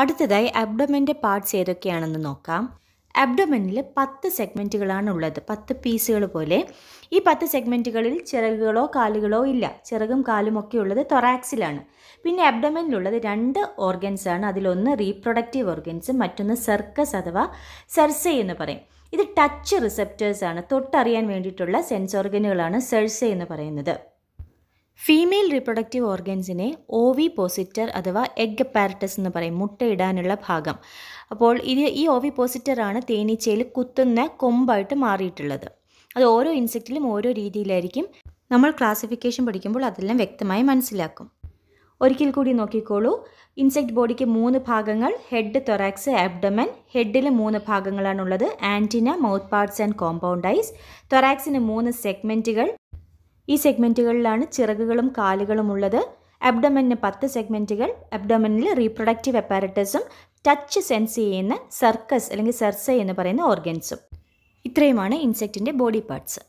അടുത്തതായി അബ്ഡമൻ്റെ പാർട്സ് ഏതൊക്കെയാണെന്ന് നോക്കാം അബ്ഡമനിൽ പത്ത് സെഗ്മെൻറ്റുകളാണ് ഉള്ളത് പത്ത് പീസുകൾ പോലെ ഈ പത്ത് സെഗ്മെൻറ്റുകളിൽ ചിറകുകളോ കാലുകളോ ഇല്ല ചിറകും കാലും ഒക്കെ ഉള്ളത് തൊറാക്സിലാണ് പിന്നെ അബ്ഡമനിലുള്ളത് രണ്ട് ഓർഗൻസാണ് അതിലൊന്ന് റീപ്രൊഡക്റ്റീവ് ഓർഗൻസ് മറ്റൊന്ന് സർക്കസ് അഥവാ സെർസൈ എന്ന് പറയും ഇത് ടച്ച് റിസെപ്റ്റേഴ്സാണ് തൊട്ടറിയാൻ വേണ്ടിയിട്ടുള്ള സെൻസ് ഓർഗനുകളാണ് സെർസൈ എന്ന് പറയുന്നത് ഫീമെയിൽ റീപ്രൊഡക്റ്റീവ് ഓർഗൻസിനെ ഒ വി പോസിറ്റർ അഥവാ എഗ് പാരറ്റസ് എന്ന് പറയും മുട്ടയിടാനുള്ള ഭാഗം അപ്പോൾ ഇത് ഈ ഒ വി പോസിറ്ററാണ് തേനീച്ചയിൽ കുത്തുന്ന കൊമ്പായിട്ട് മാറിയിട്ടുള്ളത് അത് ഓരോ ഇൻസെക്റ്റിലും ഓരോ രീതിയിലായിരിക്കും നമ്മൾ ക്ലാസിഫിക്കേഷൻ പഠിക്കുമ്പോൾ അതെല്ലാം വ്യക്തമായി മനസ്സിലാക്കും ഒരിക്കൽ കൂടി നോക്കിക്കോളൂ ഇൻസെക്ട് ബോഡിക്ക് മൂന്ന് ഭാഗങ്ങൾ ഹെഡ് തൊറാക്സ് ആബ്ഡമൻ ഹെഡിൽ മൂന്ന് ഭാഗങ്ങളാണുള്ളത് antenna mouth parts and compound eyes തൊറാക്സിന് മൂന്ന് സെഗ്മെൻറ്റുകൾ ഈ സെഗ്മെൻറ്റുകളിലാണ് ചിറകുകളും കാലുകളും ഉള്ളത് അബ്ഡമനിന് പത്ത് സെഗ്മെൻറ്റുകൾ അബ്ഡമനിൽ റീപ്രൊഡക്റ്റീവ് അപ്പാരറ്റസും ടച്ച് സെൻസ് ചെയ്യുന്ന സർക്കസ് അല്ലെങ്കിൽ സെർസ എന്ന് പറയുന്ന ഓർഗൻസും ഇത്രയുമാണ് ഇൻസെക്റ്റിൻ്റെ ബോഡി പാർട്സ്